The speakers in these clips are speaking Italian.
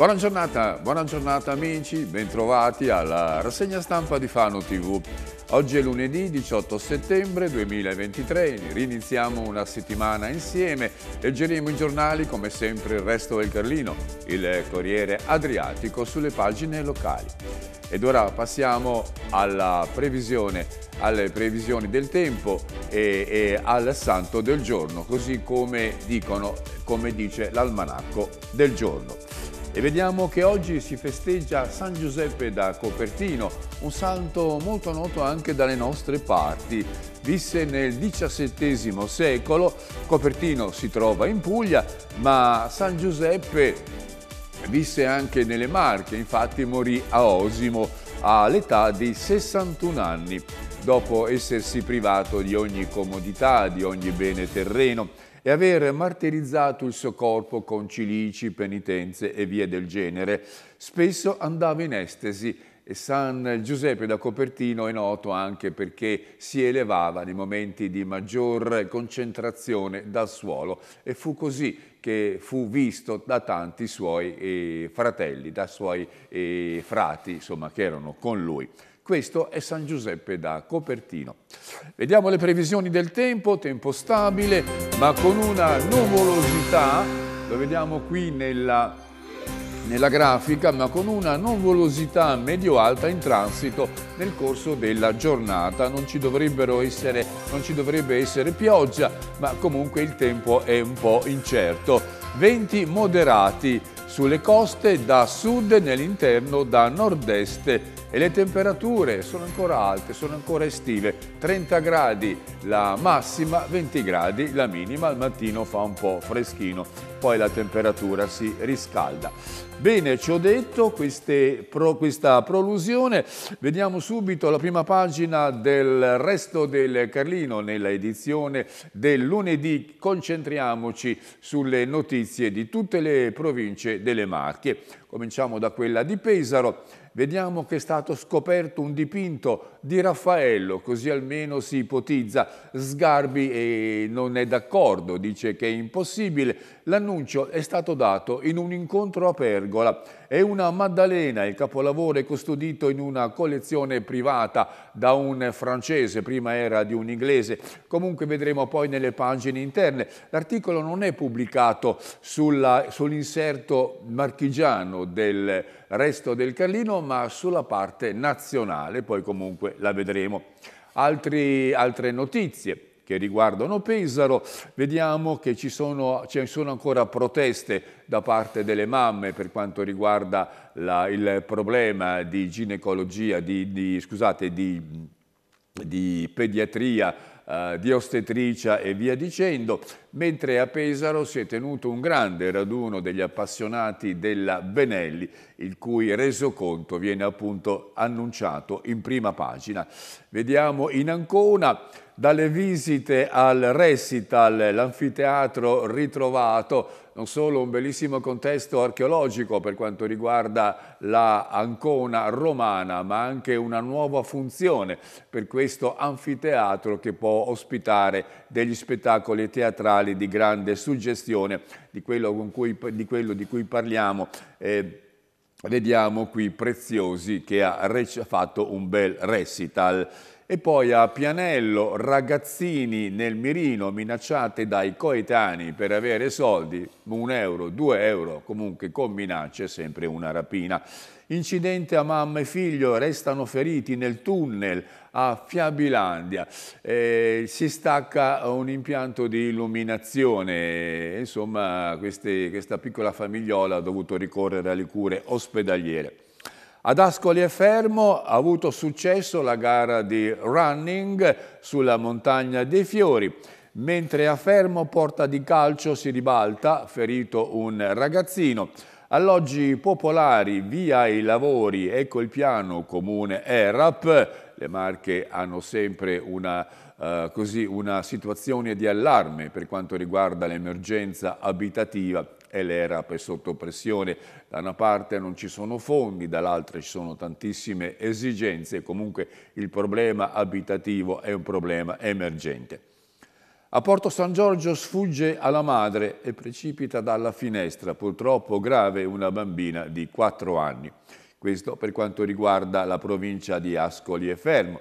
Buona giornata, buona giornata amici, bentrovati alla rassegna stampa di Fano TV. Oggi è lunedì 18 settembre 2023, riniziamo una settimana insieme, leggeremo i giornali come sempre il resto del Carlino, il Corriere Adriatico sulle pagine locali. Ed ora passiamo alla previsione, alle previsioni del tempo e, e al santo del giorno, così come dicono, come dice l'almanacco del giorno. E vediamo che oggi si festeggia San Giuseppe da Copertino, un santo molto noto anche dalle nostre parti. Visse nel XVII secolo, Copertino si trova in Puglia, ma San Giuseppe visse anche nelle Marche, infatti morì a Osimo all'età di 61 anni, dopo essersi privato di ogni comodità, di ogni bene terreno e aver martirizzato il suo corpo con cilici, penitenze e vie del genere. Spesso andava in estesi e San Giuseppe da Copertino è noto anche perché si elevava nei momenti di maggior concentrazione dal suolo e fu così che fu visto da tanti suoi eh, fratelli, da suoi eh, frati insomma, che erano con lui. Questo è San Giuseppe da Copertino. Vediamo le previsioni del tempo, tempo stabile, ma con una nuvolosità, lo vediamo qui nella, nella grafica, ma con una nuvolosità medio-alta in transito nel corso della giornata. Non ci, essere, non ci dovrebbe essere pioggia, ma comunque il tempo è un po' incerto. Venti moderati sulle coste da sud e nell'interno da nord-est e le temperature sono ancora alte, sono ancora estive, 30 gradi la massima, 20 gradi la minima, al mattino fa un po' freschino, poi la temperatura si riscalda. Bene, ci ho detto queste, pro, questa prolusione, vediamo subito la prima pagina del resto del Carlino nella edizione del lunedì, concentriamoci sulle notizie di tutte le province delle Marche cominciamo da quella di Pesaro, vediamo che è stato scoperto un dipinto di Raffaello, così almeno si ipotizza. Sgarbi non è d'accordo, dice che è impossibile. L'annuncio è stato dato in un incontro a Pergola. È una Maddalena, il capolavoro è custodito in una collezione privata da un francese, prima era di un inglese. Comunque vedremo poi nelle pagine interne. L'articolo non è pubblicato sull'inserto marchigiano italiano del resto del Carlino, ma sulla parte nazionale, poi comunque la vedremo. Altri, altre notizie che riguardano Pesaro, vediamo che ci sono, ci sono ancora proteste da parte delle mamme per quanto riguarda la, il problema di ginecologia, di, di, scusate, di, di pediatria eh, di ostetricia e via dicendo, mentre a Pesaro si è tenuto un grande raduno degli appassionati della Benelli, il cui resoconto viene appunto annunciato in prima pagina. Vediamo in Ancona dalle visite al recital, l'anfiteatro ritrovato non solo un bellissimo contesto archeologico per quanto riguarda la Ancona romana, ma anche una nuova funzione per questo anfiteatro che può ospitare degli spettacoli teatrali di grande suggestione, di quello, cui, di, quello di, cui parliamo. Eh, vediamo qui Preziosi che ha fatto un bel recital. E poi a Pianello, ragazzini nel mirino minacciati dai coetanei per avere soldi, un euro, due euro, comunque con minacce, sempre una rapina. Incidente a mamma e figlio, restano feriti nel tunnel a Fiabilandia. Eh, si stacca un impianto di illuminazione, insomma queste, questa piccola famigliola ha dovuto ricorrere alle cure ospedaliere. Ad Ascoli e Fermo ha avuto successo la gara di running sulla montagna dei fiori, mentre a Fermo porta di calcio si ribalta, ferito un ragazzino. Alloggi popolari, via i lavori, ecco il piano comune ERAP. Le Marche hanno sempre una Uh, così una situazione di allarme per quanto riguarda l'emergenza abitativa e l'ERAP è sotto pressione. Da una parte non ci sono fondi, dall'altra ci sono tantissime esigenze, e comunque il problema abitativo è un problema emergente. A Porto San Giorgio sfugge alla madre e precipita dalla finestra, purtroppo grave, una bambina di 4 anni. Questo per quanto riguarda la provincia di Ascoli e Fermo.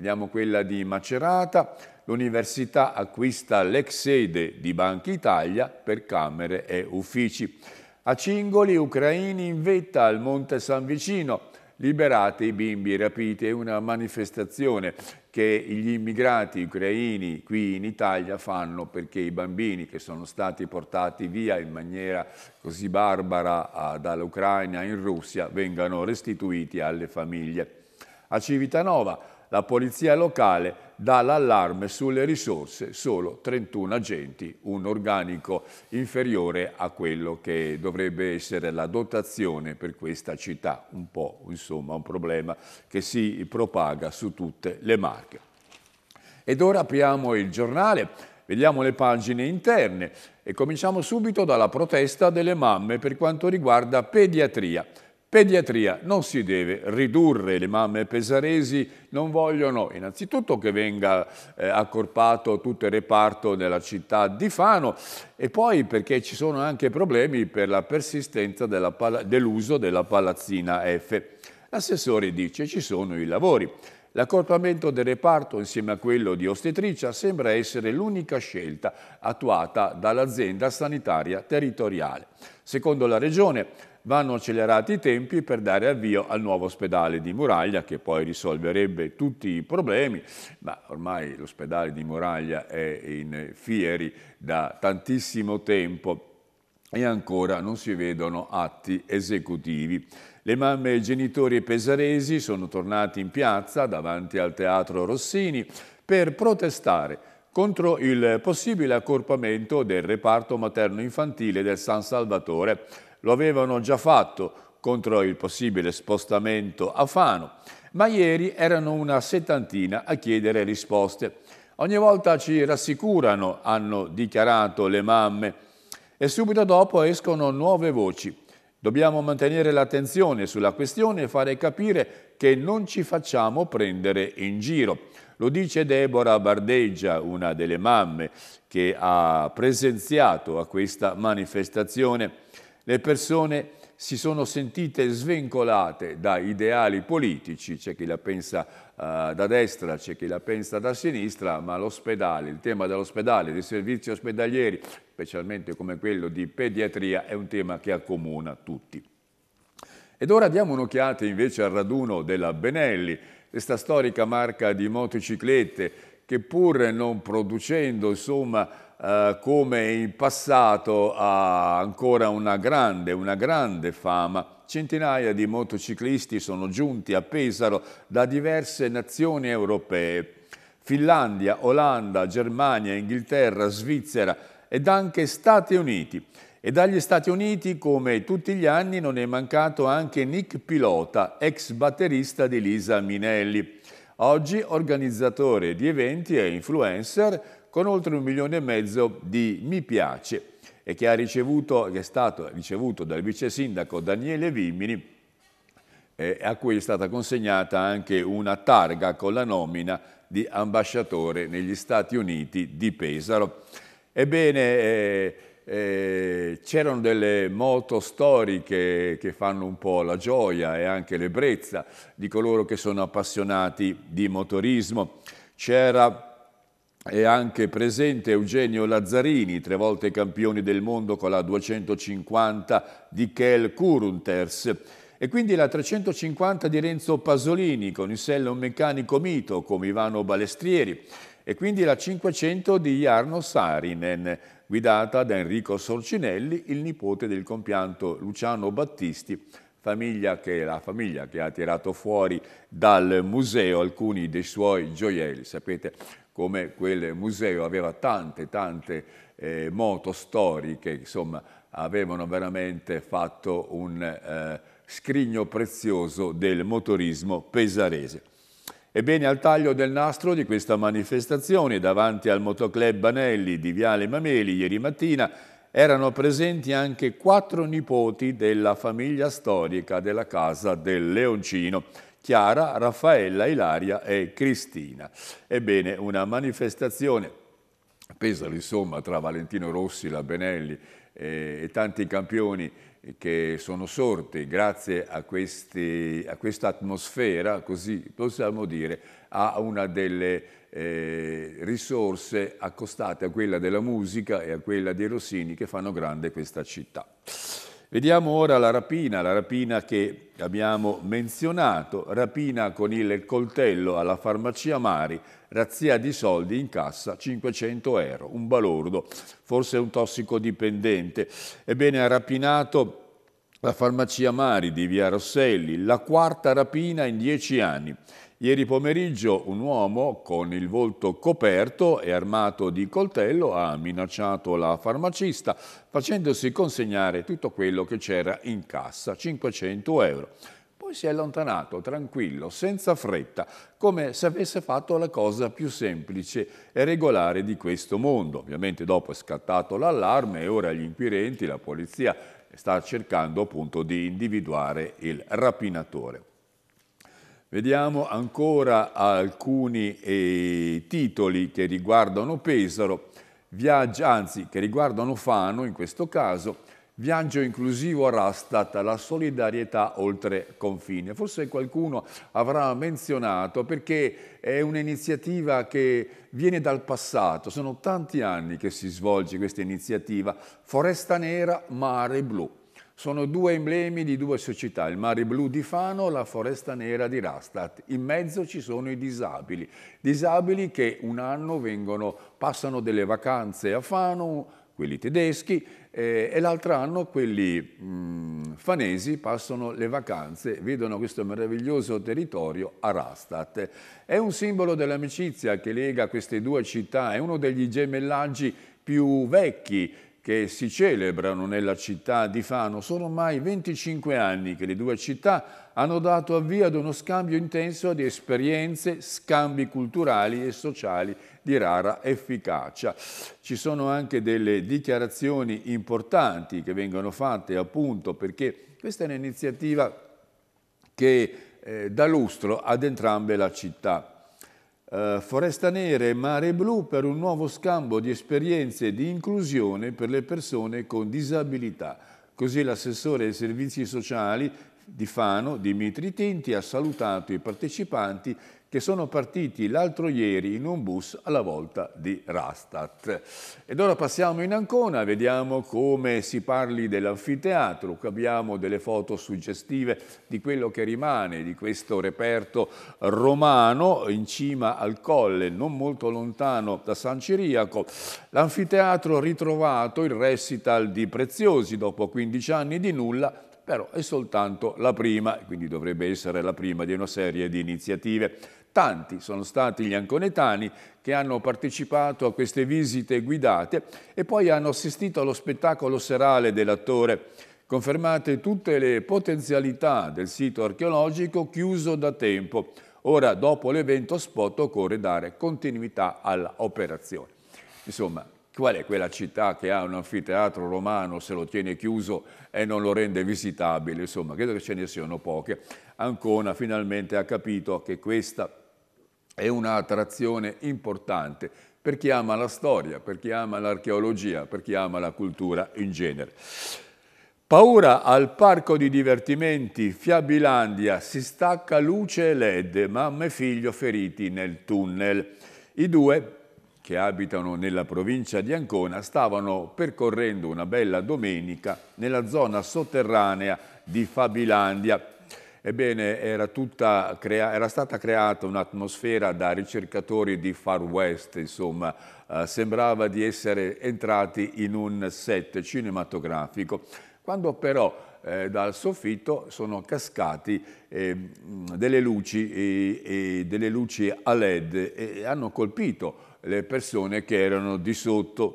Vediamo quella di Macerata. L'università acquista l'ex sede di Banca Italia per camere e uffici. A Cingoli, ucraini in vetta al Monte San Vicino. Liberate i bimbi rapiti. È una manifestazione che gli immigrati ucraini qui in Italia fanno perché i bambini che sono stati portati via in maniera così barbara dall'Ucraina in Russia vengano restituiti alle famiglie. A Civitanova la polizia locale dà l'allarme sulle risorse, solo 31 agenti, un organico inferiore a quello che dovrebbe essere la dotazione per questa città, un po' insomma un problema che si propaga su tutte le marche. Ed ora apriamo il giornale, vediamo le pagine interne e cominciamo subito dalla protesta delle mamme per quanto riguarda pediatria. Pediatria, non si deve ridurre, le mamme pesaresi non vogliono innanzitutto che venga eh, accorpato tutto il reparto nella città di Fano e poi perché ci sono anche problemi per la persistenza dell'uso della palazzina F. L'assessore dice ci sono i lavori. L'accorpamento del reparto insieme a quello di ostetricia sembra essere l'unica scelta attuata dall'azienda sanitaria territoriale. Secondo la Regione vanno accelerati i tempi per dare avvio al nuovo ospedale di Muraglia che poi risolverebbe tutti i problemi, ma ormai l'ospedale di Muraglia è in fieri da tantissimo tempo e ancora non si vedono atti esecutivi. Le mamme e i genitori pesaresi sono tornati in piazza davanti al Teatro Rossini per protestare contro il possibile accorpamento del reparto materno-infantile del San Salvatore. Lo avevano già fatto contro il possibile spostamento a Fano, ma ieri erano una settantina a chiedere risposte. Ogni volta ci rassicurano, hanno dichiarato le mamme, e subito dopo escono nuove voci. Dobbiamo mantenere l'attenzione sulla questione e fare capire che non ci facciamo prendere in giro. Lo dice Deborah Bardeggia, una delle mamme che ha presenziato a questa manifestazione. Le persone si sono sentite svencolate da ideali politici, c'è chi la pensa uh, da destra, c'è chi la pensa da sinistra, ma l'ospedale, il tema dell'ospedale, dei servizi ospedalieri, specialmente come quello di pediatria, è un tema che accomuna tutti. Ed ora diamo un'occhiata invece al raduno della Benelli, questa storica marca di motociclette che pur non producendo insomma eh, come in passato ha ancora una grande, una grande fama. Centinaia di motociclisti sono giunti a Pesaro da diverse nazioni europee. Finlandia, Olanda, Germania, Inghilterra, Svizzera ed anche Stati Uniti. E dagli Stati Uniti, come tutti gli anni, non è mancato anche Nick Pilota, ex batterista di Lisa Minelli. Oggi organizzatore di eventi e influencer, con oltre un milione e mezzo di mi piace e che, ricevuto, che è stato ricevuto dal vice sindaco Daniele Vimini eh, a cui è stata consegnata anche una targa con la nomina di ambasciatore negli Stati Uniti di Pesaro. Ebbene, eh, eh, c'erano delle moto storiche che fanno un po' la gioia e anche l'ebbrezza di coloro che sono appassionati di motorismo. C'era è anche presente Eugenio Lazzarini, tre volte campione del mondo con la 250 di Kel Kurunters. E quindi la 350 di Renzo Pasolini, con in sella un meccanico mito come Ivano Balestrieri. E quindi la 500 di Jarno Sarinen, guidata da Enrico Sorcinelli, il nipote del compianto Luciano Battisti, famiglia che, la famiglia che ha tirato fuori dal museo alcuni dei suoi gioielli. Sapete, come quel museo aveva tante, tante eh, moto storiche, insomma, avevano veramente fatto un eh, scrigno prezioso del motorismo pesarese. Ebbene, al taglio del nastro di questa manifestazione, davanti al motoclub Banelli di Viale Mameli, ieri mattina, erano presenti anche quattro nipoti della famiglia storica della casa del Leoncino. Chiara, Raffaella, Ilaria e Cristina. Ebbene, una manifestazione pesano insomma tra Valentino Rossi, la Benelli eh, e tanti campioni che sono sorti grazie a, questa atmosfera, così possiamo dire, a una delle eh, risorse accostate a quella della musica e a quella dei Rossini che fanno grande questa città. Vediamo ora la rapina, la rapina che abbiamo menzionato, rapina con il coltello alla farmacia Mari, razzia di soldi in cassa 500 euro, un balordo, forse un tossicodipendente. Ebbene ha rapinato la farmacia Mari di via Rosselli, la quarta rapina in dieci anni. Ieri pomeriggio un uomo con il volto coperto e armato di coltello ha minacciato la farmacista facendosi consegnare tutto quello che c'era in cassa, 500 euro. Poi si è allontanato tranquillo, senza fretta, come se avesse fatto la cosa più semplice e regolare di questo mondo. Ovviamente dopo è scattato l'allarme e ora gli inquirenti, la polizia, sta cercando appunto di individuare il rapinatore. Vediamo ancora alcuni eh, titoli che riguardano Pesaro, viaggio, anzi che riguardano Fano in questo caso, viaggio inclusivo Rastat, la solidarietà oltre confine. Forse qualcuno avrà menzionato perché è un'iniziativa che viene dal passato, sono tanti anni che si svolge questa iniziativa, Foresta Nera, Mare Blu. Sono due emblemi di due società, il mare blu di Fano, e la foresta nera di Rastatt. In mezzo ci sono i disabili, disabili che un anno vengono, passano delle vacanze a Fano, quelli tedeschi, eh, e l'altro anno quelli mh, mm, fanesi passano le vacanze, vedono questo meraviglioso territorio a Rastatt. È un simbolo dell'amicizia che lega queste due città, è uno degli gemellaggi più vecchi che si celebrano nella città di Fano. Sono ormai 25 anni che le due città hanno dato avvio ad uno scambio intenso di esperienze, scambi culturali e sociali di rara efficacia. Ci sono anche delle dichiarazioni importanti che vengono fatte appunto perché questa è un'iniziativa che eh, dà lustro ad entrambe le città. Uh, Foresta Nera e Mare Blu per un nuovo scambio di esperienze di inclusione per le persone con disabilità. Così l'assessore ai servizi sociali di Fano, Dimitri Tinti, ha salutato i partecipanti che sono partiti l'altro ieri in un bus alla volta di Rastat. Ed ora passiamo in Ancona, vediamo come si parli dell'anfiteatro, Qui abbiamo delle foto suggestive di quello che rimane di questo reperto romano in cima al colle, non molto lontano da San Ciriaco. L'anfiteatro ritrovato il recital di Preziosi dopo 15 anni di nulla però è soltanto la prima, quindi dovrebbe essere la prima di una serie di iniziative. Tanti sono stati gli anconetani che hanno partecipato a queste visite guidate e poi hanno assistito allo spettacolo serale dell'attore. Confermate tutte le potenzialità del sito archeologico chiuso da tempo. Ora, dopo l'evento spot, occorre dare continuità all'operazione. Insomma, qual è quella città che ha un anfiteatro romano se lo tiene chiuso e non lo rende visitabile? Insomma, credo che ce ne siano poche. Ancona finalmente ha capito che questa è un'attrazione importante per chi ama la storia, per chi ama l'archeologia, per chi ama la cultura in genere. Paura al parco di divertimenti Fiabilandia, si stacca luce e led, mamma e figlio feriti nel tunnel. I due, che abitano nella provincia di Ancona, stavano percorrendo una bella domenica nella zona sotterranea di Fabilandia, Ebbene, era, era stata creata un'atmosfera da ricercatori di Far West, insomma, eh, sembrava di essere entrati in un set cinematografico, quando però eh, dal soffitto sono cascati eh, delle, luci, eh, delle luci a LED e hanno colpito le persone che erano di sotto.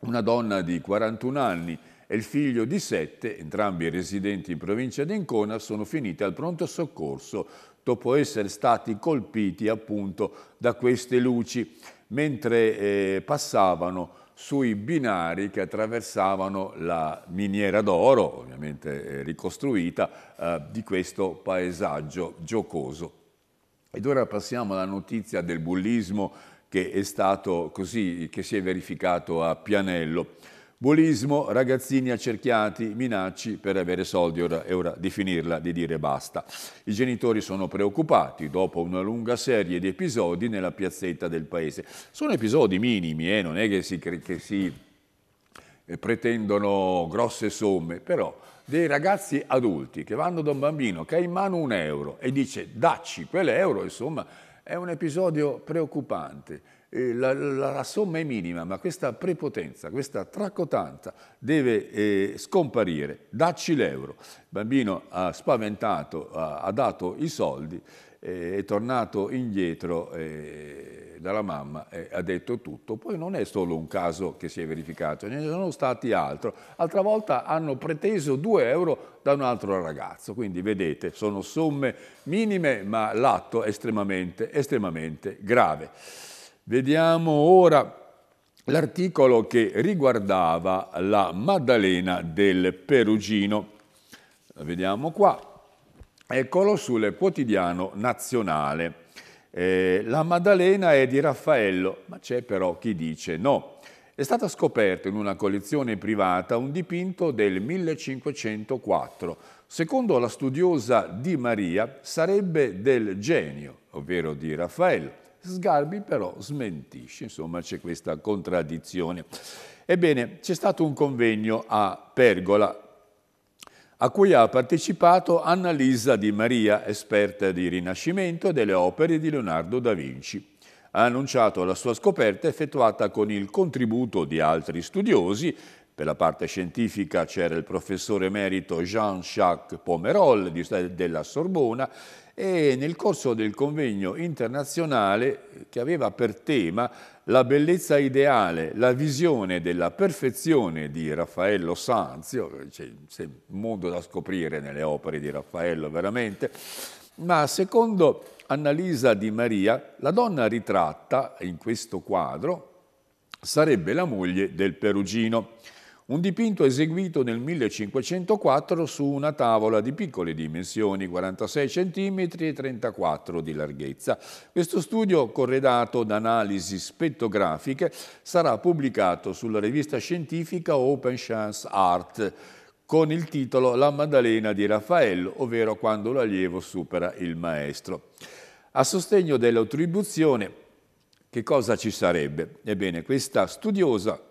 Una donna di 41 anni e il figlio di sette, entrambi residenti in provincia di Ancona, sono finiti al pronto soccorso dopo essere stati colpiti appunto da queste luci mentre eh, passavano sui binari che attraversavano la miniera d'oro, ovviamente eh, ricostruita, eh, di questo paesaggio giocoso. Ed ora passiamo alla notizia del bullismo che è stato così, che si è verificato a Pianello. Bullismo, ragazzini accerchiati, minacci per avere soldi, ora è ora di finirla, di dire basta. I genitori sono preoccupati dopo una lunga serie di episodi nella piazzetta del paese. Sono episodi minimi, eh? non è che si, che si eh, pretendono grosse somme, però dei ragazzi adulti che vanno da un bambino che ha in mano un euro e dice dacci quell'euro, insomma, è un episodio preoccupante la, eh, la, la, somma è minima, ma questa prepotenza, questa tracotanza deve eh, scomparire. Dacci l'euro. Il bambino ha spaventato, ha, ha dato i soldi, eh, è tornato indietro eh, dalla mamma e ha detto tutto. Poi non è solo un caso che si è verificato, ne sono stati altri. Altra volta hanno preteso 2 euro da un altro ragazzo, quindi vedete, sono somme minime, ma l'atto è estremamente, estremamente grave. Vediamo ora l'articolo che riguardava la Maddalena del Perugino. La vediamo qua. Eccolo sul quotidiano nazionale. Eh, la Maddalena è di Raffaello, ma c'è però chi dice no. È stata scoperta in una collezione privata un dipinto del 1504. Secondo la studiosa Di Maria sarebbe del genio, ovvero di Raffaello. Sgarbi però smentisce, insomma c'è questa contraddizione. Ebbene, c'è stato un convegno a Pergola a cui ha partecipato Annalisa Di Maria, esperta di Rinascimento e delle opere di Leonardo da Vinci. Ha annunciato la sua scoperta effettuata con il contributo di altri studiosi per la parte scientifica c'era il professore emerito Jean-Jacques Pomerol della Sorbona e nel corso del convegno internazionale eh, che aveva per tema la bellezza ideale, la visione della perfezione di Raffaello Sanzio, eh, c'è un mondo da scoprire nelle opere di Raffaello veramente, ma secondo Annalisa Di Maria la donna ritratta in questo quadro sarebbe la moglie del Perugino. Un dipinto eseguito nel 1504 su una tavola di piccole dimensioni, 46 cm e 34 di larghezza. Questo studio, corredato da analisi spettografiche, sarà pubblicato sulla rivista scientifica Open Chance Art con il titolo La Maddalena di Raffaello, ovvero quando l'allievo supera il maestro. A sostegno dell'attribuzione, che cosa ci sarebbe? Ebbene, questa studiosa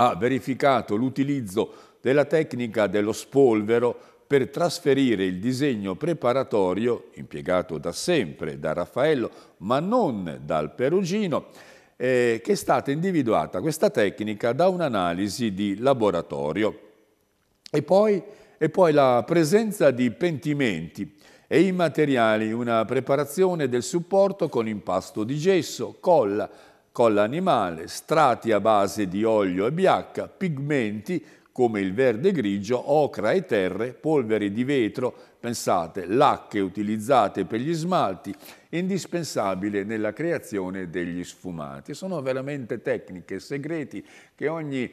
ha verificato l'utilizzo della tecnica dello spolvero per trasferire il disegno preparatorio, impiegato da sempre da Raffaello, ma non dal Perugino, eh, che è stata individuata questa tecnica da un'analisi di laboratorio. E poi, e poi la presenza di pentimenti e i materiali, una preparazione del supporto con impasto di gesso, colla, colla animale, strati a base di olio e biacca, pigmenti come il verde grigio, ocra e terre, polveri di vetro, pensate, lacche utilizzate per gli smalti, indispensabile nella creazione degli sfumati. Sono veramente tecniche, segreti che ogni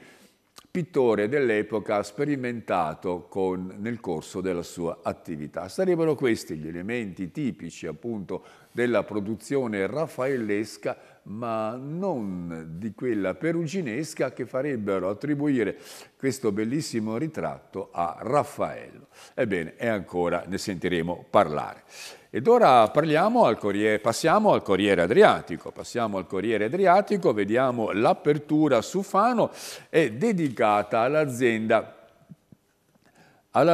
pittore dell'epoca ha sperimentato con, nel corso della sua attività. Sarebbero questi gli elementi tipici appunto della produzione raffaellesca ma non di quella peruginesca che farebbero attribuire questo bellissimo ritratto a Raffaello. Ebbene, e ancora ne sentiremo parlare. Ed ora al Corriere, passiamo al Corriere Adriatico, passiamo al Corriere Adriatico, vediamo l'apertura su Fano, è dedicata all'azienda all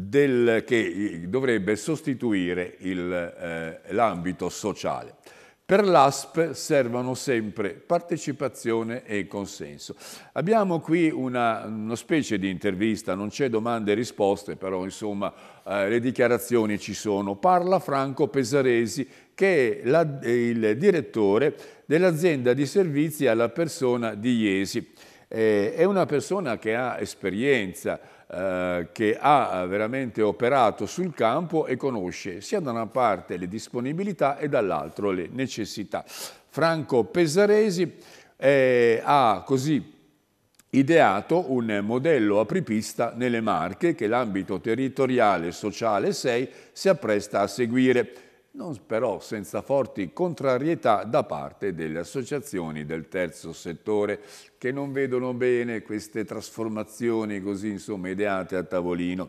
del, che dovrebbe sostituire eh, l'ambito eh, sociale. Per l'ASP servono sempre partecipazione e consenso. Abbiamo qui una, una specie di intervista, non c'è domande e risposte, però insomma eh, le dichiarazioni ci sono. Parla Franco Pesaresi, che è la, il direttore dell'azienda di servizi alla persona di Iesi. Eh, è una persona che ha esperienza, eh, che ha eh, veramente operato sul campo e conosce sia da una parte le disponibilità e dall'altra le necessità. Franco Pesaresi eh, ha così ideato un modello apripista nelle Marche che l'ambito territoriale sociale 6 si appresta a seguire non però senza forti contrarietà da parte delle associazioni del terzo settore che non vedono bene queste trasformazioni così insomma ideate a tavolino.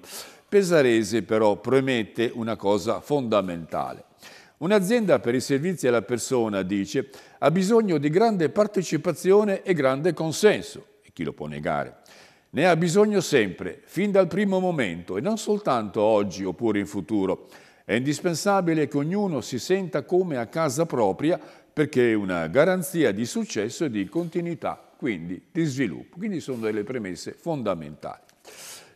Pesarese però promette una cosa fondamentale. Un'azienda per i servizi alla persona, dice, ha bisogno di grande partecipazione e grande consenso. E chi lo può negare? Ne ha bisogno sempre, fin dal primo momento, e non soltanto oggi oppure in futuro. È indispensabile che ognuno si senta come a casa propria perché è una garanzia di successo e di continuità, quindi di sviluppo. Quindi sono delle premesse fondamentali.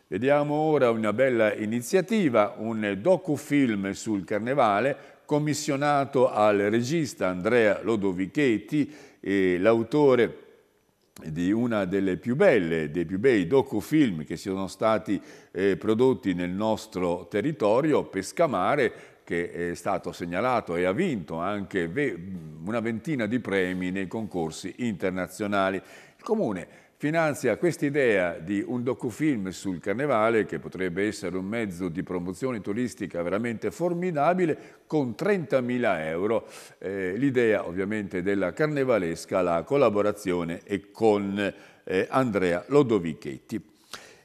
Vediamo ora una bella iniziativa, un docufilm sul carnevale commissionato al regista Andrea Lodovichetti e l'autore di una delle più belle, dei più bei docufilm che siano stati eh, prodotti nel nostro territorio, Pescamare, che è stato segnalato e ha vinto anche ve una ventina di premi nei concorsi internazionali. Il Comune finanzia quest'idea di un docufilm sul carnevale che potrebbe essere un mezzo di promozione turistica veramente formidabile con 30.000 euro. Eh, l'idea ovviamente della carnevalesca, la collaborazione è con eh, Andrea Lodovichetti.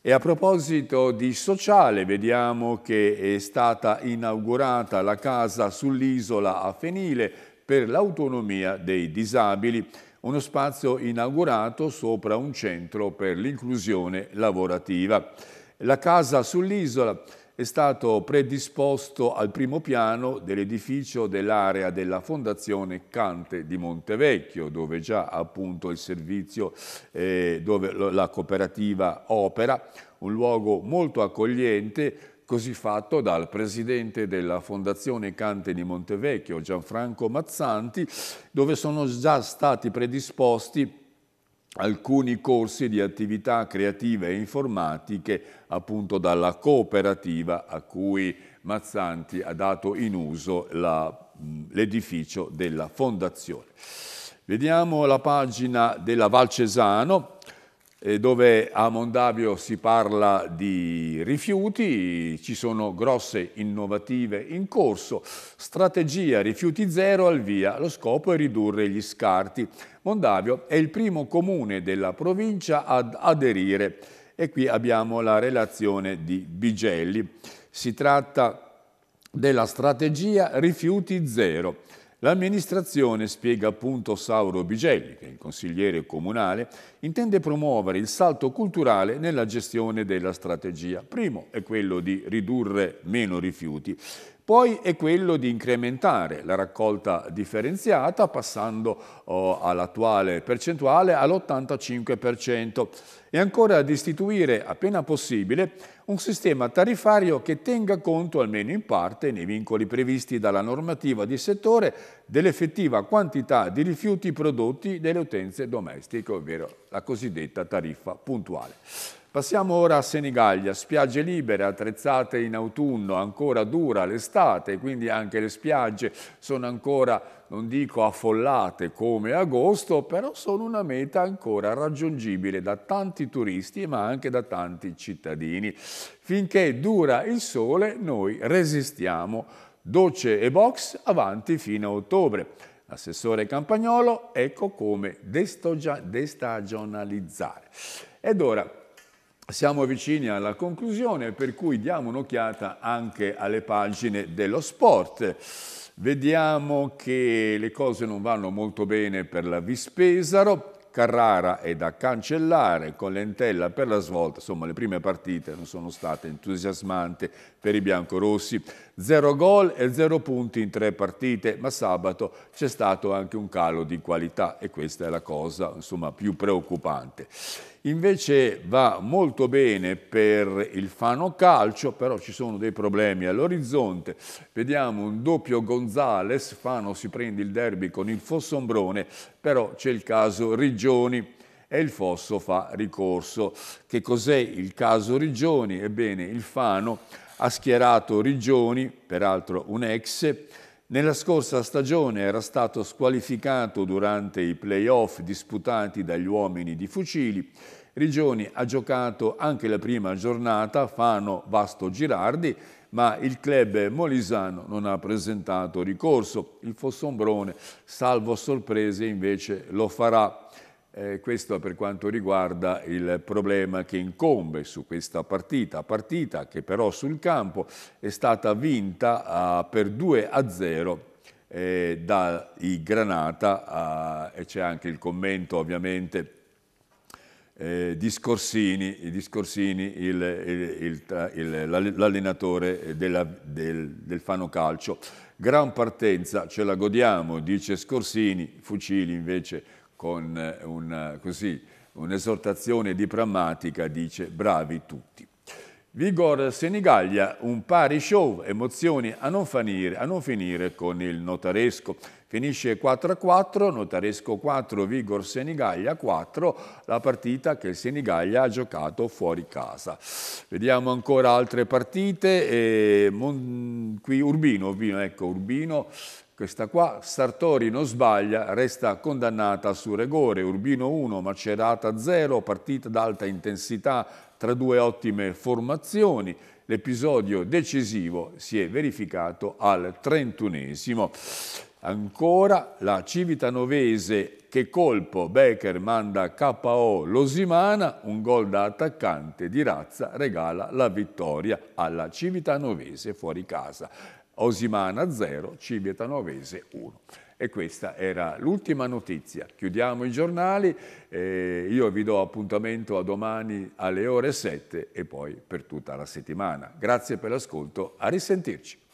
E a proposito di sociale, vediamo che è stata inaugurata la casa sull'isola a Fenile per l'autonomia dei disabili uno spazio inaugurato sopra un centro per l'inclusione lavorativa. La casa sull'isola è stato predisposto al primo piano dell'edificio dell'area della Fondazione Cante di Montevecchio, dove già appunto il servizio, eh, dove la cooperativa opera, un luogo molto accogliente così fatto dal presidente della Fondazione Cante di Montevecchio, Gianfranco Mazzanti, dove sono già stati predisposti alcuni corsi di attività creative e informatiche appunto dalla cooperativa a cui Mazzanti ha dato in uso l'edificio della fondazione. Vediamo la pagina della Valcesano, eh, dove a Mondavio si parla di rifiuti, ci sono grosse innovative in corso, strategia rifiuti zero al via, lo scopo è ridurre gli scarti. Mondavio è il primo comune della provincia ad aderire e qui abbiamo la relazione di Bigelli. Si tratta della strategia rifiuti zero L'amministrazione, spiega appunto Sauro Bigelli, che è il consigliere comunale, intende promuovere il salto culturale nella gestione della strategia. Primo è quello di ridurre meno rifiuti, poi è quello di incrementare la raccolta differenziata passando oh, all'attuale percentuale all'85% e ancora di istituire, appena possibile, un sistema tariffario che tenga conto, almeno in parte, nei vincoli previsti dalla normativa di settore, dell'effettiva quantità di rifiuti prodotti delle utenze domestiche, ovvero la cosiddetta tariffa puntuale. Passiamo ora a Senigallia, spiagge libere, attrezzate in autunno, ancora dura l'estate, quindi anche le spiagge sono ancora, non dico affollate come agosto, però sono una meta ancora raggiungibile da tanti turisti ma anche da tanti cittadini. Finché dura il sole noi resistiamo. Docce e box avanti fino a ottobre. Assessore Campagnolo, ecco come destagionalizzare. Ed ora siamo vicini alla conclusione, per cui diamo un'occhiata anche alle pagine dello sport. Vediamo che le cose non vanno molto bene per la Vispesaro, Carrara è da cancellare, con Lentella per la svolta, insomma le prime partite non sono state entusiasmanti per i biancorossi. Zero gol e zero punti in tre partite, ma sabato c'è stato anche un calo di qualità e questa è la cosa insomma, più preoccupante. Invece va molto bene per il Fano Calcio, però ci sono dei problemi all'orizzonte. Vediamo un doppio Gonzales, Fano si prende il derby con il Fossombrone, però c'è il caso Rigioni e il Fosso fa ricorso. Che cos'è il caso Rigioni? Ebbene, il Fano ha schierato Rigioni, peraltro un ex, nella scorsa stagione era stato squalificato durante i playoff disputati dagli uomini di fucili. Rigioni ha giocato anche la prima giornata, Fano Vasto Girardi, ma il club molisano non ha presentato ricorso. Il Fossombrone, salvo sorprese, invece lo farà. Eh, questo per quanto riguarda il problema che incombe su questa partita, partita che però sul campo è stata vinta ah, eh, per 2 a 0 eh, dai Granata ah, e c'è anche il commento ovviamente eh, di Scorsini, di Scorsini l'allenatore del, del Fano Calcio. Gran partenza, ce la godiamo, dice Scorsini, Fucili invece con eh, una, eh, così, un'esortazione di prammatica, dice bravi tutti. Vigor Senigallia, un pari show, emozioni a non, fanire, a non finire con il notaresco. Finisce 4 a 4, notaresco 4, Vigor Senigallia 4, la partita che il Senigallia ha giocato fuori casa. Vediamo ancora altre partite, e, mon, qui Urbino, Urbino, ecco, Urbino questa qua, Sartori non sbaglia, resta condannata su rigore, Urbino 1, Macerata 0, partita d'alta intensità tra due ottime formazioni. L'episodio decisivo si è verificato al trentunesimo. Ancora la Civitanovese che colpo Becker manda KO Losimana, un gol da attaccante di razza regala la vittoria alla Civitanovese fuori casa. Osimana 0, Civita Novese 1. E questa era l'ultima notizia. Chiudiamo i giornali, eh, io vi do appuntamento a domani alle ore 7 e poi per tutta la settimana. Grazie per l'ascolto, a risentirci.